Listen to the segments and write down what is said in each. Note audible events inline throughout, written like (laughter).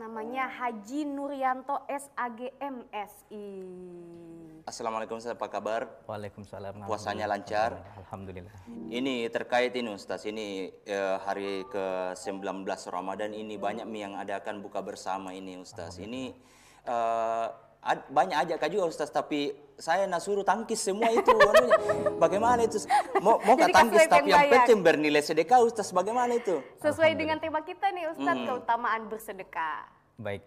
namanya Haji Nuryanto SAGMSI. Assalamualaikum Ustaz, apa kabar? Waalaikumsalam. Puasanya lancar? Alhamdulillah. Ini terkait ini Ustaz, ini eh, hari ke-19 Ramadan ini banyak yang ada akan buka bersama ini Ustaz. Ini eh, banyak aja kaju Ustaz tapi saya nak suruh tangkis semua itu (laughs) bagaimana itu mau mau kata tangkis tapi yang penting bernilai sedekah Ustaz bagaimana itu sesuai dengan tema kita nih Ustaz hmm. keutamaan bersedekah baik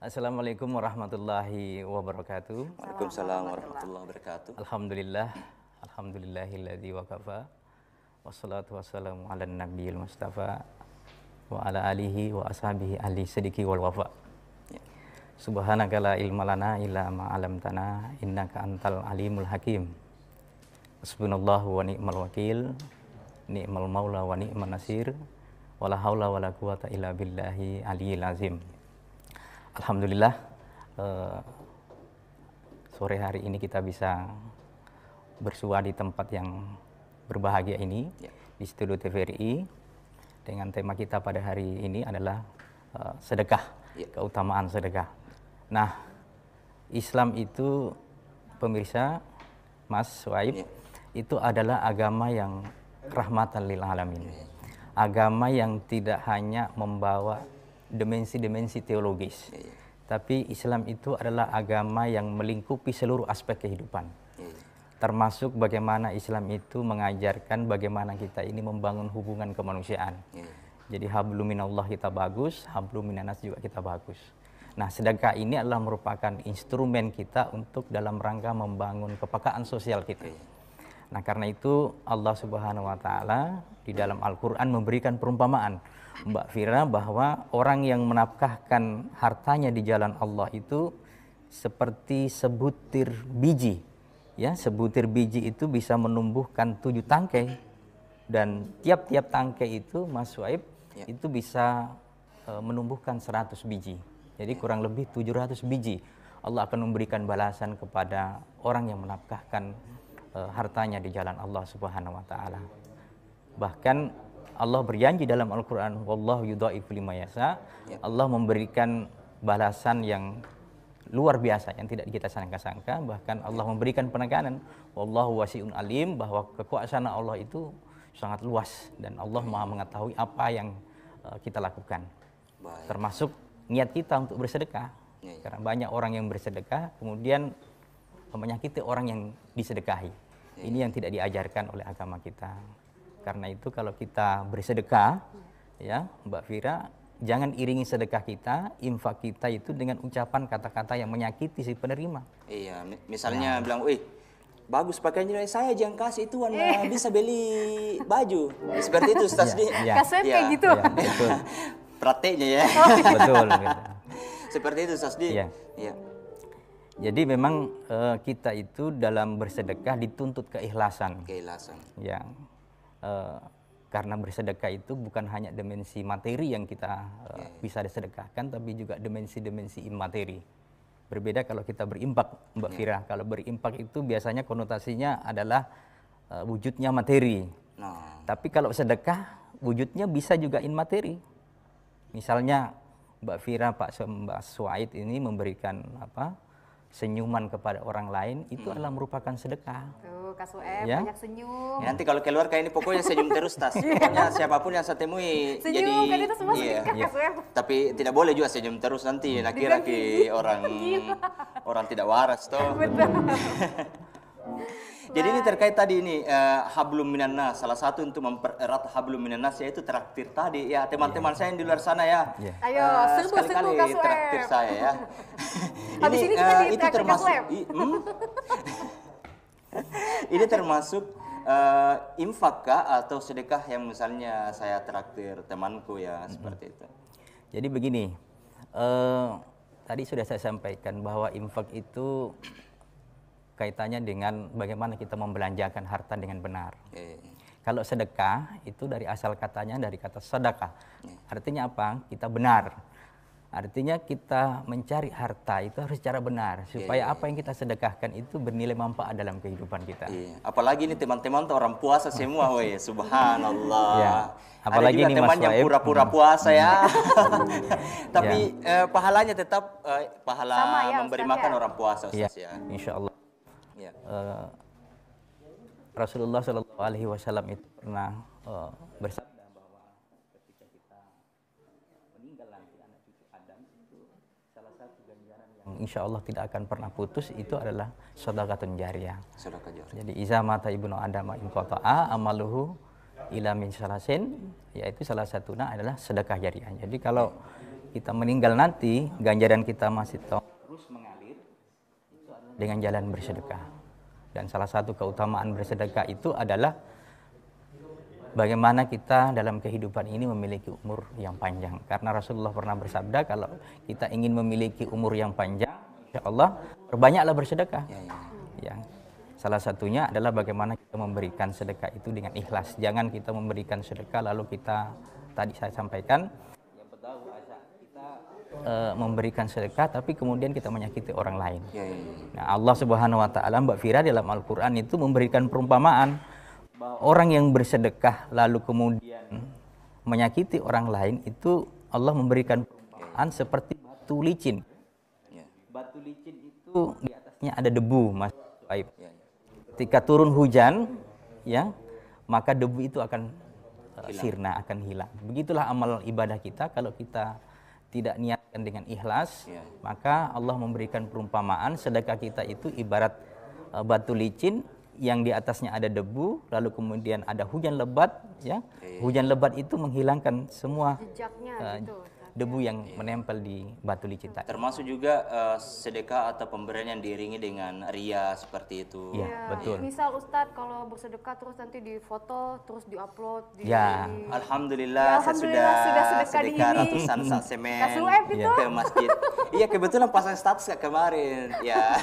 Assalamualaikum warahmatullahi wabarakatuh Waalaikumsalam warahmatullahi wabarakatuh Alhamdulillah Alhamdulillahilladzi wakafa Wassalatu wassalamu ala nabiyil mustafa Wa ala alihi wa ashabihi ahli sediki wal wafa' Subhanaka la ilma lana illa ma 'allamtana innaka antal alimul hakim. Subhanallahu wa ni'mal wakil, ni'mal maula wa ni'man nasir. Wala haula wala quwata illa billahi aliyil azim. Alhamdulillah eh, sore hari ini kita bisa bersua di tempat yang berbahagia ini ya. di Studio TVRI dengan tema kita pada hari ini adalah uh, sedekah, ya. keutamaan sedekah. Nah, Islam itu pemirsa Mas Waib ya. itu adalah agama yang rahmatan lil alamin. Agama yang tidak hanya membawa dimensi-dimensi teologis. Ya, ya. Tapi Islam itu adalah agama yang melingkupi seluruh aspek kehidupan. Termasuk bagaimana Islam itu mengajarkan bagaimana kita ini membangun hubungan kemanusiaan. Jadi habluminallah kita bagus, habluminanas juga kita bagus. Nah, sedekah ini adalah merupakan instrumen kita untuk dalam rangka membangun kepekaan sosial kita. Nah, karena itu Allah Subhanahu wa taala di dalam Al-Qur'an memberikan perumpamaan Mbak Fira bahwa orang yang menafkahkan hartanya di jalan Allah itu seperti sebutir biji. Ya, sebutir biji itu bisa menumbuhkan tujuh tangkai dan tiap-tiap tangkai itu Mas Waib ya. itu bisa e, menumbuhkan 100 biji. Jadi kurang lebih 700 biji Allah akan memberikan balasan kepada orang yang menafkahkan uh, hartanya di jalan Allah Subhanahu wa taala. Bahkan Allah berjanji dalam Al-Qur'an, "Wallahu yudha'ifu liman ya. Allah memberikan balasan yang luar biasa yang tidak kita sangka-sangka, bahkan Allah memberikan penekanan, "Wallahu wasi'un alim" bahwa kekuasaan Allah itu sangat luas dan Allah Maha mengetahui apa yang eh, kita lakukan. Termasuk niat kita untuk bersedekah. Ya, ya, Karena banyak orang yang bersedekah kemudian menyakiti orang yang disedekahi. Ya, Ini ya. yang tidak diajarkan oleh agama kita. Karena itu kalau kita bersedekah, ya Mbak Fira, jangan iringi sedekah kita, infak kita itu dengan ucapan kata-kata yang menyakiti si penerima. Iya, misalnya nah. bilang, "Wih, bagus pakaiannya saya aja yang kasih itu warna (laughs) bisa beli baju seperti itu Ustaz ya, ya. kayak iya. gitu ya, (laughs) prakteknya ya. Oh, iya. Betul. Gitu. (laughs) Seperti itu Sosdi. Iya. Ya. Jadi memang uh, kita itu dalam bersedekah dituntut keikhlasan. Keikhlasan. Ya. Uh, karena bersedekah itu bukan hanya dimensi materi yang kita uh, bisa disedekahkan, tapi juga dimensi-dimensi imateri. Berbeda kalau kita berimpak, Mbak yeah. Fira. Kalau berimpak itu biasanya konotasinya adalah uh, wujudnya materi. No. Nah. Tapi kalau sedekah, wujudnya bisa juga in materi. Misalnya Mbak Fira Pak Mbak Suaid ini memberikan apa senyuman kepada orang lain itu hmm. adalah merupakan sedekah. Tuh, kasu eh, ya? banyak senyum. Ya. Nanti kalau keluar kayak ini pokoknya senyum terus tas. (laughs) pokoknya iya. siapapun yang saya temui senyum, jadi kan iya. sedekah, iya. Tapi tidak boleh juga senyum terus nanti laki-laki orang (laughs) iya. orang tidak waras toh. (laughs) Jadi ini terkait tadi ini uh, hablum minannas salah satu untuk mempererat hablum minannas yaitu traktir tadi ya teman-teman yeah. saya yang di luar sana ya. Yeah. Ayo uh, serbu serbu traktir saya ya. (laughs) Habis ini, ini kita uh, itu termasuk i, hmm? (laughs) ini termasuk uh, infak atau sedekah yang misalnya saya traktir temanku ya mm -hmm. seperti itu. Jadi begini, uh, tadi sudah saya sampaikan bahwa infak itu kaitannya dengan bagaimana kita membelanjakan harta dengan benar. Yeah. Kalau sedekah itu dari asal katanya dari kata sedekah. Yeah. Artinya apa? Kita benar. Artinya kita mencari harta itu harus secara benar ya, supaya ya, ya. apa yang kita sedekahkan itu bernilai manfaat dalam kehidupan kita. Iya. Apalagi ini teman-teman orang puasa semua, woi, (laughs) subhanallah. Yeah. Apalagi Ada juga ini teman yang pura-pura hmm. puasa ya. Hmm. (laughs) Tapi eh, pahalanya tetap eh, pahala ya, memberi makan ya. orang puasa, yeah. ya. Insya Allah yeah. Ya. uh, Rasulullah Shallallahu Alaihi Wasallam itu pernah uh, bersabda bahwa ketika kita meninggal nanti anak cucu Adam itu salah satu ganjaran yang insya Allah tidak akan pernah putus itu adalah sodakatun jariah. Sodakatun jariah. Jadi iza mata ibnu Adam inqata'a amaluhu ila min salasin yaitu salah satunya adalah sedekah jariah. Jadi kalau kita meninggal nanti ganjaran kita masih terus mengalir dengan jalan bersedekah. Dan salah satu keutamaan bersedekah itu adalah bagaimana kita dalam kehidupan ini memiliki umur yang panjang. Karena Rasulullah pernah bersabda kalau kita ingin memiliki umur yang panjang, insya Allah perbanyaklah bersedekah. Ya, ya. ya. ya. Salah satunya adalah bagaimana kita memberikan sedekah itu dengan ikhlas. Jangan kita memberikan sedekah lalu kita tadi saya sampaikan uh, memberikan sedekah tapi kemudian kita menyakiti orang lain. Ya, ya, ya. Nah, Allah Subhanahu wa taala Mbak Fira dalam Al-Qur'an itu memberikan perumpamaan bahwa orang yang bersedekah lalu kemudian menyakiti orang lain itu Allah memberikan perumpamaan seperti batu licin. Ya. Batu licin itu di atasnya ada debu, Mas ya, ya. Aib. Ketika turun hujan, ya, maka debu itu akan eh, hilang. sirna, akan hilang. Begitulah amal ibadah kita kalau kita tidak niatkan dengan ikhlas, yeah. maka Allah memberikan perumpamaan sedekah kita itu ibarat uh, batu licin yang di atasnya ada debu, lalu kemudian ada hujan lebat, ya. Iya. Hujan lebat itu menghilangkan semua jejaknya uh, gitu debu yang yeah. menempel di batu licin tadi. Termasuk juga uh, sedekah atau pemberian yang diiringi dengan ria seperti itu. Iya, yeah, yeah. betul. Misal Ustadz kalau bersedekah terus nanti difoto, terus diupload di Ya. Alhamdulillah, ya, saya sudah, sudah sedekah, sedekah di ratusan sak (laughs) semen yeah. Iya. ke masjid. Iya, kebetulan pasang status gak kemarin. Ya.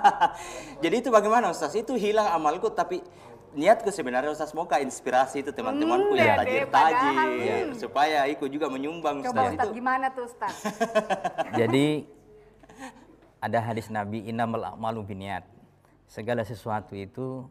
(laughs) Jadi itu bagaimana Ustaz? Itu hilang amalku tapi niatku sebenarnya Ustaz Moka inspirasi itu teman-temanku ya, hmm, yang tajir-tajir ya, supaya aku juga menyumbang Coba Ustaz, Ustaz gimana tuh Ustaz? (laughs) Jadi ada hadis Nabi innamal a'malu biniat. Segala sesuatu itu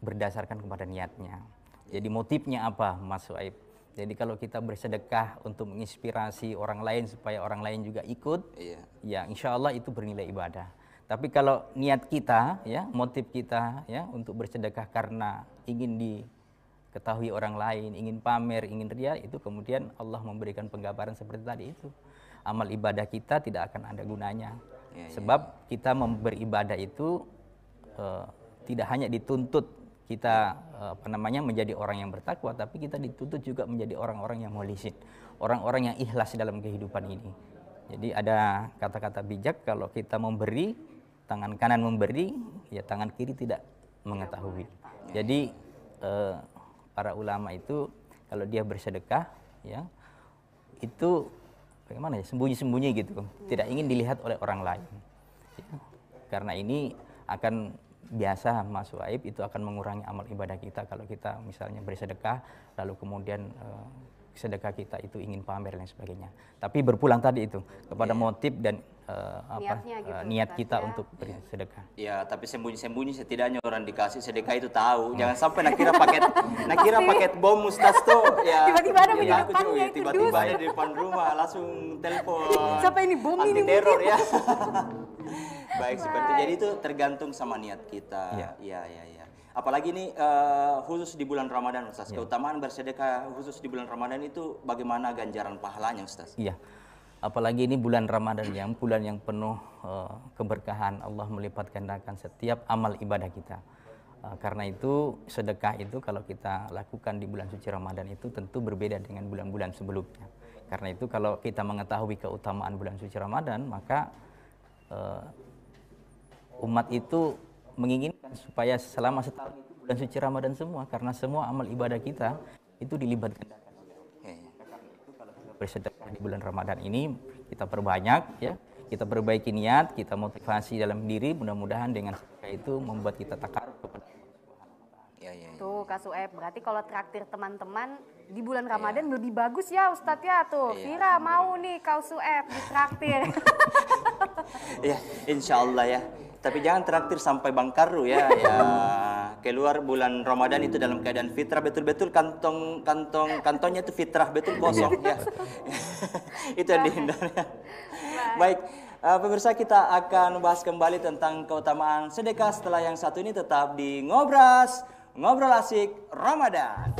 berdasarkan kepada niatnya. Jadi motifnya apa Mas Waib? Jadi kalau kita bersedekah untuk menginspirasi orang lain supaya orang lain juga ikut, iya. ya insya Allah itu bernilai ibadah. Tapi kalau niat kita, ya, motif kita, ya, untuk bersedekah karena ingin diketahui orang lain, ingin pamer, ingin ria, itu kemudian Allah memberikan penggambaran seperti tadi itu. Amal ibadah kita tidak akan ada gunanya, ya, sebab ya. kita beribadah itu uh, tidak hanya dituntut kita eh, apa namanya menjadi orang yang bertakwa, tapi kita dituntut juga menjadi orang-orang yang mulisin, orang-orang yang ikhlas dalam kehidupan ini. Jadi ada kata-kata bijak kalau kita memberi tangan kanan memberi, ya tangan kiri tidak mengetahui. Jadi eh, para ulama itu kalau dia bersedekah, ya itu bagaimana ya sembunyi-sembunyi gitu, tidak ingin dilihat oleh orang lain. Ya. Karena ini akan biasa mas waib itu akan mengurangi amal ibadah kita kalau kita misalnya bersedekah lalu kemudian eh, sedekah kita itu ingin pamer dan sebagainya. Tapi berpulang tadi itu kepada iya. motif dan uh, apa eh, gitu, uh, niat kita ya. untuk bersedekah. Ya, tapi sembunyi-sembunyi setidaknya orang dikasih sedekah itu tahu. Hmm. Jangan sampai nakira paket (laughs) nak paket bom mustas tuh ya. Tiba-tiba ada ya, di ya, tiba-tiba ada di depan rumah langsung telepon. (laughs) Siapa ini bom ini teror ya. (laughs) Baik seperti Jadi itu tergantung sama niat kita. Ya, ya, ya. ya. Apalagi ini uh, eh, khusus di bulan Ramadan Ustaz. Ya. Keutamaan bersedekah khusus di bulan Ramadan itu bagaimana ganjaran pahalanya Ustaz? Iya apalagi ini bulan Ramadan yang bulan yang penuh uh, keberkahan Allah melipat gandakan setiap amal ibadah kita. Uh, karena itu sedekah itu kalau kita lakukan di bulan suci Ramadan itu tentu berbeda dengan bulan-bulan sebelumnya. Karena itu kalau kita mengetahui keutamaan bulan suci Ramadan maka uh, umat itu menginginkan supaya selama setahun itu bulan suci Ramadan semua karena semua amal ibadah kita itu dilibatkan bersedekah di bulan Ramadan ini kita perbanyak ya kita perbaiki niat kita motivasi dalam diri mudah-mudahan dengan sedekah itu membuat kita takar kepada Ya, ya, ya. Tuh kasu Sueb, berarti kalau traktir teman-teman di bulan iya. Ramadan ya. lebih bagus ya Ustadz ya tuh. Ya, Vira mau nih Kak di traktir (laughs) ya, insya Allah ya. Tapi jangan traktir sampai bangkaru ya. ya keluar bulan Ramadan itu dalam keadaan fitrah betul-betul kantong kantong kantongnya itu fitrah betul kosong ya. (laughs) itu yang dihindari. Baik. Uh, pemirsa kita akan bahas kembali tentang keutamaan sedekah setelah yang satu ini tetap di Ngobras, Ngobrol Asik Ramadan.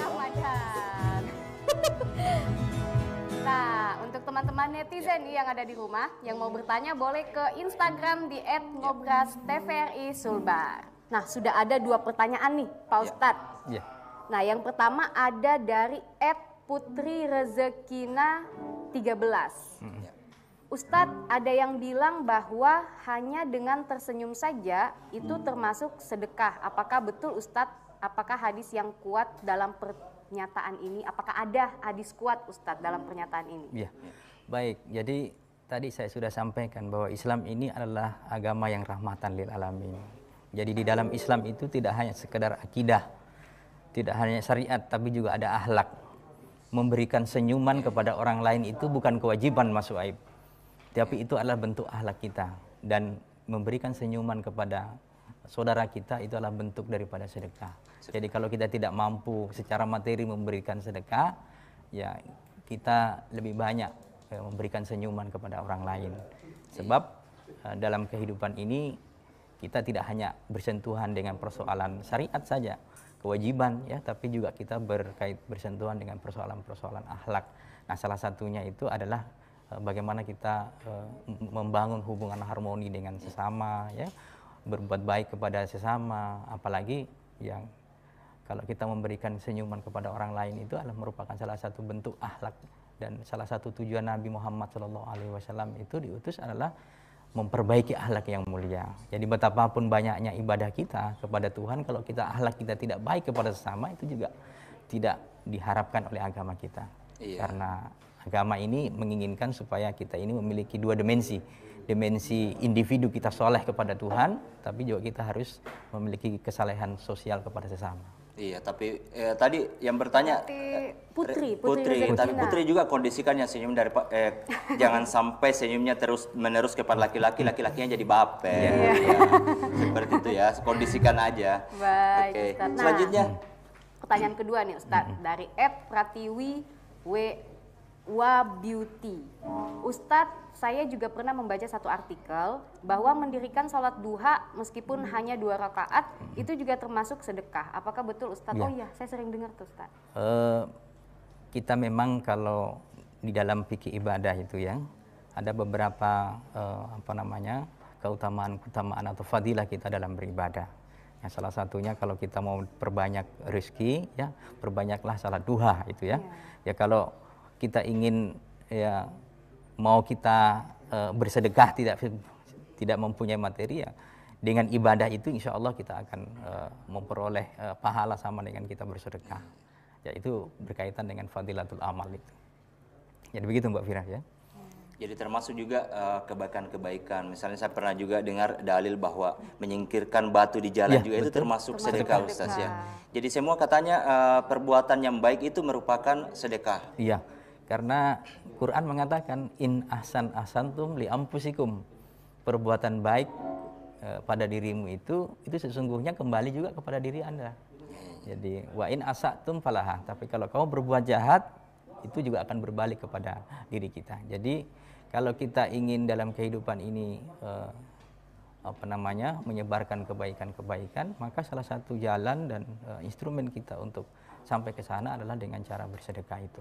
Ramadan. (laughs) nah, untuk teman-teman netizen ya. yang ada di rumah yang mau bertanya boleh ke Instagram di @ngobrastvri Sulbar. Nah, sudah ada dua pertanyaan nih, Pak iya. Ustadz. Ya. Ya. Nah, yang pertama ada dari Ed Putri Rezekina 13. Hmm. Ya. Ustadz, ada yang bilang bahwa hanya dengan tersenyum saja itu hmm. termasuk sedekah. Apakah betul Ustadz? Apakah hadis yang kuat dalam pernyataan ini? Apakah ada hadis kuat Ustadz dalam pernyataan ini? Ya, baik. Jadi tadi saya sudah sampaikan bahwa Islam ini adalah agama yang rahmatan lil alamin jadi di dalam Islam itu tidak hanya sekedar akidah, tidak hanya syariat, tapi juga ada ahlak. Memberikan senyuman kepada orang lain itu bukan kewajiban masuk aib, tapi itu adalah bentuk ahlak kita. Dan memberikan senyuman kepada saudara kita itu adalah bentuk daripada sedekah. Jadi kalau kita tidak mampu secara materi memberikan sedekah, ya kita lebih banyak eh, memberikan senyuman kepada orang lain. Sebab eh, dalam kehidupan ini kita tidak hanya bersentuhan dengan persoalan syariat saja, kewajiban ya, tapi juga kita berkait bersentuhan dengan persoalan-persoalan akhlak. Nah, salah satunya itu adalah eh, bagaimana kita eh, membangun hubungan harmoni dengan sesama ya, berbuat baik kepada sesama, apalagi yang kalau kita memberikan senyuman kepada orang lain itu adalah merupakan salah satu bentuk akhlak dan salah satu tujuan Nabi Muhammad SAW itu diutus adalah memperbaiki akhlak yang mulia. Jadi betapapun banyaknya ibadah kita kepada Tuhan, kalau kita akhlak kita tidak baik kepada sesama itu juga tidak diharapkan oleh agama kita. Iya. Karena agama ini menginginkan supaya kita ini memiliki dua dimensi. Dimensi individu kita soleh kepada Tuhan, tapi juga kita harus memiliki kesalehan sosial kepada sesama. Iya, tapi eh, tadi yang bertanya Putri, Putri, eh, Putri, Putri tapi Putri juga kondisikan yang senyum dari eh, (laughs) jangan sampai senyumnya terus menerus kepada laki-laki, laki-lakinya jadi baper. Iya. Ya. Seperti itu ya, kondisikan aja. Baik. Okay. Ustaz. Nah, Selanjutnya pertanyaan kedua nih Ustaz dari Ed Pratiwi W Wa Beauty. Ustadz saya juga pernah membaca satu artikel bahwa mendirikan sholat duha meskipun hmm. hanya dua rakaat itu juga termasuk sedekah. Apakah betul Ustadz? Ya. Oh iya, saya sering dengar tuh Ustadz. Uh, kita memang kalau di dalam fikih ibadah itu ya ada beberapa uh, apa namanya keutamaan-keutamaan atau fadilah kita dalam beribadah. Ya, salah satunya kalau kita mau perbanyak rezeki ya perbanyaklah salat duha itu ya. Ya, ya kalau kita ingin ya mau kita uh, bersedekah tidak tidak mempunyai materi ya dengan ibadah itu insya Allah kita akan uh, memperoleh uh, pahala sama dengan kita bersedekah yaitu berkaitan dengan fadilatul amal itu jadi begitu Mbak Fira ya jadi termasuk juga uh, kebaikan-kebaikan. Misalnya saya pernah juga dengar dalil bahwa menyingkirkan batu di jalan ya, juga betul. itu termasuk, sedekah, sedekah. Ustaz ya. Jadi semua katanya uh, perbuatan yang baik itu merupakan sedekah. Iya. Karena Quran mengatakan in ahsan ahsantum li ampusikum. Perbuatan baik e, pada dirimu itu itu sesungguhnya kembali juga kepada diri Anda. Jadi wa in asatum falaha. Tapi kalau kamu berbuat jahat itu juga akan berbalik kepada diri kita. Jadi kalau kita ingin dalam kehidupan ini e, apa namanya menyebarkan kebaikan-kebaikan, maka salah satu jalan dan e, instrumen kita untuk sampai ke sana adalah dengan cara bersedekah itu.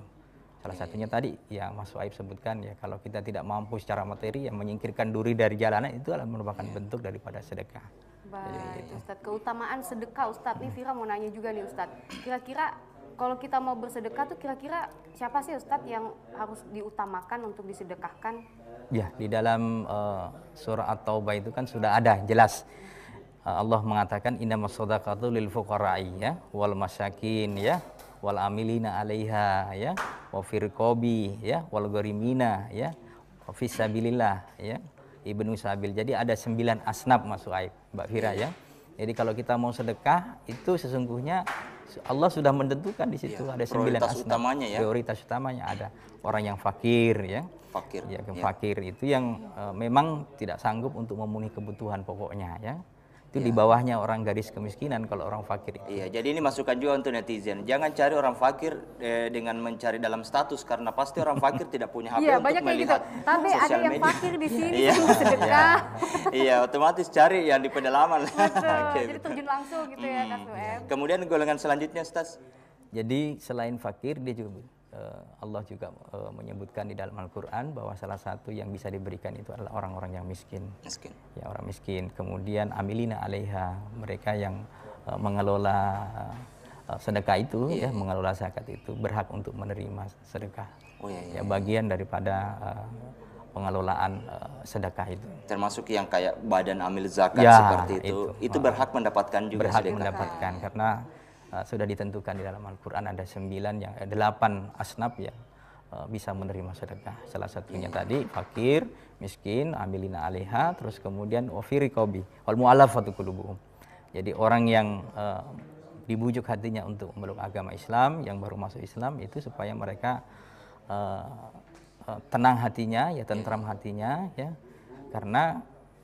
Salah satunya tadi ya Mas Waib sebutkan ya kalau kita tidak mampu secara materi yang menyingkirkan duri dari jalanan itu adalah merupakan iya. bentuk daripada sedekah. Baik, Jadi, gitu. Ustadz. Keutamaan sedekah Ustadz nih hmm. Fira mau nanya juga nih Ustadz. Kira-kira kalau kita mau bersedekah tuh kira-kira siapa sih Ustadz yang harus diutamakan untuk disedekahkan? Ya, di dalam uh, surah At-Taubah itu kan sudah ada jelas. Uh, Allah mengatakan innamas shadaqatu lil fuqara'i ya wal masyakin ya wal amilina 'alaiha ya wa Kobi, ya wal gharimina ya fisabilillah ya ibnu sabil jadi ada sembilan asnaf masuk aib mbak Fira ya jadi kalau kita mau sedekah itu sesungguhnya Allah sudah menentukan di situ ya, ada sembilan prioritas asnaf. utamanya ya prioritas utamanya ada orang yang fakir ya fakir ya, ya. fakir itu yang uh, memang tidak sanggup untuk memenuhi kebutuhan pokoknya ya itu ya. di iya. bawahnya orang garis kemiskinan kalau orang fakir itu. Iya, jadi ini masukan juga untuk netizen. Jangan cari orang fakir eh, dengan mencari dalam status karena pasti orang fakir tidak punya (laughs) iya, HP iya, untuk banyak melihat. Gitu. Tapi ada yang media. fakir di iya. sini iya, (laughs) sedekah. (laughs) Iya, otomatis cari yang di pedalaman. Betul. Jadi terjun langsung gitu hmm. ya Kak Kemudian golongan selanjutnya Stas. Jadi selain fakir dia juga Eh, Allah juga eh, menyebutkan di dalam Al-Quran bahwa salah satu yang bisa diberikan itu adalah orang-orang yang miskin. Miskin. Ya orang miskin. Kemudian amilina alaiha mereka yang eh, mengelola sedekah itu, yeah. ya iya. mengelola zakat itu berhak untuk menerima sedekah. Oh, yeah, yeah. Ya iya. bagian daripada pengelolaan sedekah itu. Termasuk yang kayak badan amil zakat ya, seperti itu, itu, itu ah. berhak mendapatkan juga berhak sedekah. mendapatkan karena Ah, sudah ditentukan di dalam Al-Quran ada sembilan yang eh, delapan asnaf yang eh, bisa menerima sedekah salah satunya tadi fakir miskin amilina aleha terus kemudian wafirikobi wal mu'alafatu kulubuhum jadi orang yang uh, dibujuk hatinya untuk memeluk agama Islam yang baru masuk Islam itu supaya mereka uh, uh, tenang hatinya ya tentram hatinya ya karena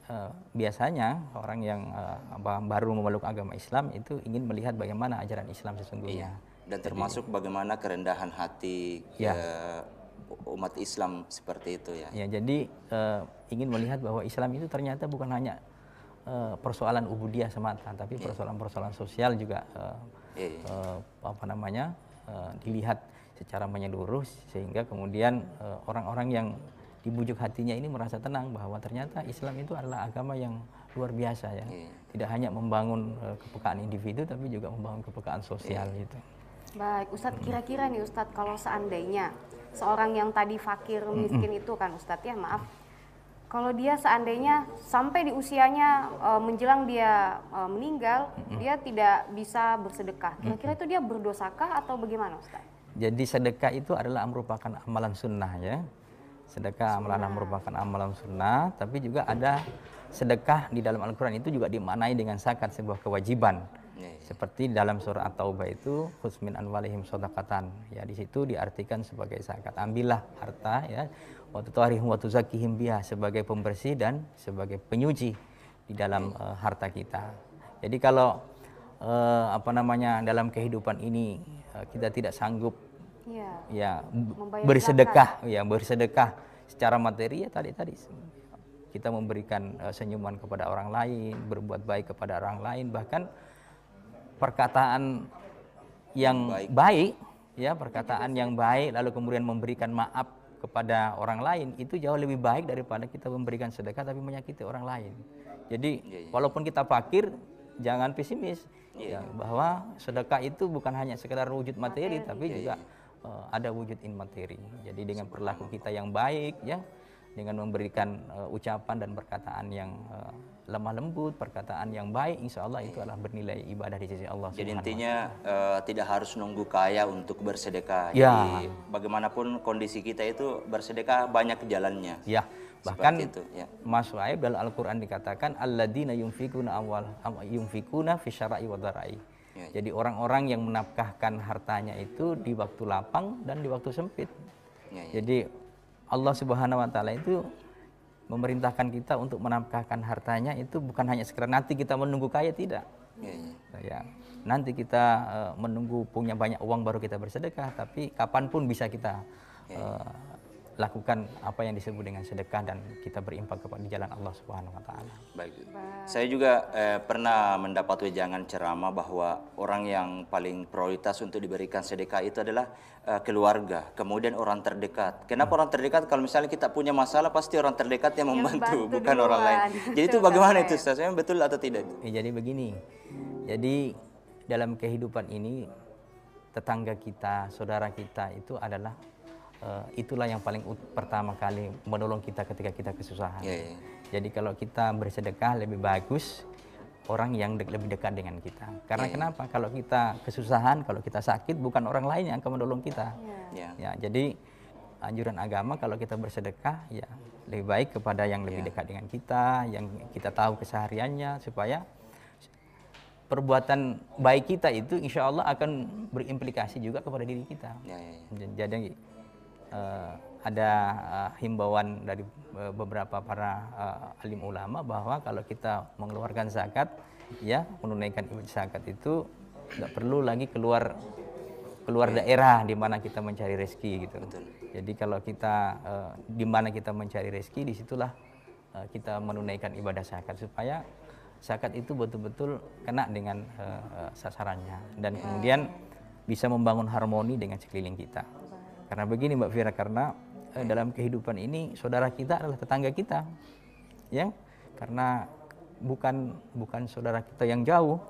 Eh, biasanya orang yang uh, baru memeluk agama Islam itu ingin melihat bagaimana ajaran Islam sesungguhnya. Iya. Dan termasuk jadi, bagaimana kerendahan hati ya. umat Islam seperti itu ya. Ya, jadi uh, ingin melihat bahwa Islam itu ternyata bukan hanya uh, persoalan ubudiah semata, tapi iya. persoalan-persoalan sosial juga uh, Uh, apa namanya uh, dilihat secara menyeluruh sehingga kemudian orang-orang uh, orang -orang yang dibujuk hatinya ini merasa tenang bahwa ternyata Islam itu adalah agama yang luar biasa ya. Yeah. Tidak hanya membangun uh, kepekaan individu tapi juga membangun kepekaan sosial yeah. gitu. Baik, Ustadz kira-kira nih Ustadz kalau seandainya seorang yang tadi fakir miskin itu kan Ustadz ya maaf kalau dia seandainya sampai di usianya e, menjelang dia e, meninggal, dia tidak bisa bersedekah. Kira-kira itu dia berdosakah atau bagaimana, Ustaz? Jadi sedekah itu adalah merupakan amalan sunnah ya sedekah amalan merupakan amalan sunnah tapi juga ada sedekah di dalam Al-Quran itu juga dimaknai dengan zakat sebuah kewajiban iya, iya. seperti dalam surah At-Taubah itu khusmin anwalihim sodakatan ya di situ diartikan sebagai zakat ambillah harta ya waktu tuharihim waktu zakihim biha sebagai pembersih dan sebagai penyuci di dalam uh, harta kita jadi kalau uh, apa namanya dalam kehidupan ini uh, kita tidak sanggup Iya. ya, ya bersedekah, ya bersedekah secara materi ya tadi tadi kita memberikan uh, senyuman kepada orang lain, berbuat baik kepada orang lain, bahkan perkataan yang baik, baik ya perkataan yang baik lalu kemudian memberikan maaf kepada orang lain itu jauh lebih baik daripada kita memberikan sedekah tapi menyakiti orang lain. Jadi iya, iya. walaupun kita fakir jangan pesimis ya, bahwa sedekah itu bukan hanya sekedar wujud materi, tapi juga uh, ada wujud in materi. Jadi dengan perilaku kita yang baik ya, dengan memberikan uh, ucapan dan perkataan yang uh, lemah lembut, perkataan yang baik, insya Allah itu adalah bernilai ibadah di sisi Allah. Jadi intinya uh, tidak harus nunggu kaya untuk bersedekah. Ya. Jadi bagaimanapun kondisi kita itu bersedekah banyak jalannya. Ya. Bahkan itu, ya. Mas Waib dalam Al-Quran dikatakan, Alladina yumfikuna awal, yumfikuna fisyara'i wa darai Ya, jadi orang-orang yang menafkahkan hartanya itu di waktu lapang dan di waktu sempit. Ya, ya. Jadi Allah Subhanahu wa taala itu memerintahkan kita untuk menafkahkan hartanya itu bukan hanya sekedar nanti kita menunggu kaya tidak. Ya, Nanti kita eh, menunggu punya banyak uang baru kita bersedekah, tapi kapanpun bisa kita eh, lakukan apa yang disebut dengan sedekah dan kita berimpak kepada jalan Allah Subhanahu wa taala. Baik. Saya juga eh, pernah mendapat wejangan ceramah bahwa orang yang paling prioritas untuk diberikan sedekah itu adalah eh, keluarga, kemudian orang terdekat. Kenapa hmm. orang terdekat kalau misalnya kita punya masalah pasti orang terdekat yang, yang membantu bukan duluan. orang lain. (laughs) Jadi itu bagaimana itu Saya Memang betul atau tidak? Ya, jadi begini. Jadi dalam kehidupan ini tetangga kita, saudara kita itu adalah Eh, itulah yang paling pertama kali menolong kita ketika kita kesusahan. Yeah, yeah. Jadi kalau kita bersedekah lebih bagus orang yang de lebih dekat dengan kita. Karena yeah, iya. kenapa? Kalau kita kesusahan, kalau kita sakit, bukan orang lain yang akan menolong kita. Yeah. Yeah. Ya, jadi anjuran agama kalau kita bersedekah ya lebih baik kepada yang lebih yeah. dekat dengan kita, yang kita tahu kesehariannya supaya perbuatan baik kita itu insya Allah akan berimplikasi juga kepada diri kita. Yeah, yeah, yeah. Jadi uh, ada uh, himbauan dari uh, beberapa para uh, alim ulama bahwa kalau kita mengeluarkan zakat ya menunaikan ibadah zakat itu nggak perlu lagi keluar keluar daerah di mana kita mencari rezeki gitu. Betul. Jadi kalau kita uh, di mana kita mencari rezeki disitulah uh, kita menunaikan ibadah zakat supaya zakat itu betul-betul kena dengan uh, sasarannya dan ya. kemudian bisa membangun harmoni dengan sekeliling kita. Karena begini Mbak Fira, karena eh, dalam kehidupan ini saudara kita adalah tetangga kita. Ya. Karena bukan bukan saudara kita yang jauh.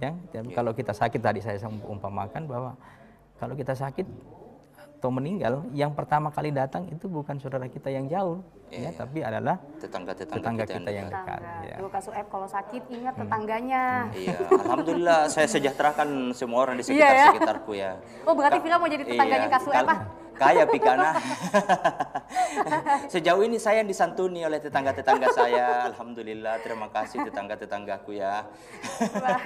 Ya. Dan iya. kalau kita sakit tadi saya umpamakan bahwa kalau kita sakit atau meninggal, yang pertama kali datang itu bukan saudara kita yang jauh, ya, iya. ya, tapi adalah tetangga-tetangga tetangga kita, kita yang dekat. Ya. kasus F kalau sakit ingat hmm. tetangganya. Hmm. Iya, alhamdulillah saya sejahterakan semua orang di iya, sekitar ya. sekitarku ya. Oh berarti Vila mau jadi iya. tetangganya iya. kasus F kaya pikana. (laughs) Sejauh ini saya disantuni oleh tetangga-tetangga saya. Alhamdulillah, terima kasih tetangga-tetanggaku ya. Baik.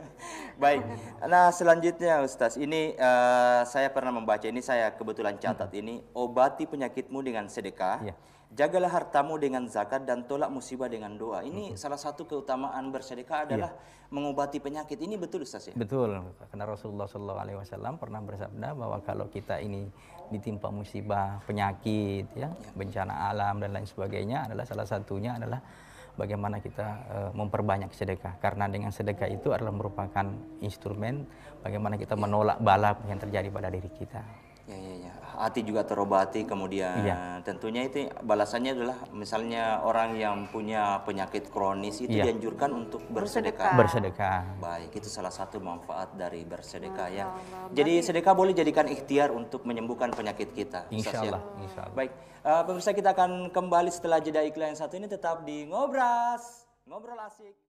(laughs) Baik. Nah, selanjutnya Ustaz, ini uh, saya pernah membaca ini saya kebetulan catat hmm. ini obati penyakitmu dengan sedekah. Ya jagalah hartamu dengan zakat dan tolak musibah dengan doa. Ini hmm. salah satu keutamaan bersedekah iya. adalah yeah. mengobati penyakit. Ini betul Ustaz ya? Betul. Karena Rasulullah Shallallahu alaihi wasallam pernah bersabda bahwa kalau kita ini ditimpa musibah, penyakit ya, ya. bencana alam dan lain sebagainya adalah salah satunya adalah bagaimana kita uh, memperbanyak sedekah karena dengan sedekah itu adalah merupakan instrumen bagaimana kita ya. menolak bala yang terjadi pada diri kita. Ya ya ya hati juga terobati kemudian iya. tentunya itu balasannya adalah misalnya orang yang punya penyakit kronis itu iya. dianjurkan untuk bersedekah. Bersedekah. Baik, itu salah satu manfaat dari bersedekah yang. ya. Jadi sedekah boleh jadikan ikhtiar untuk menyembuhkan penyakit kita. Insya ya. Allah. Insya Allah. Baik, uh, pemirsa kita akan kembali setelah jeda iklan yang satu ini tetap di ngobras, ngobrol asik.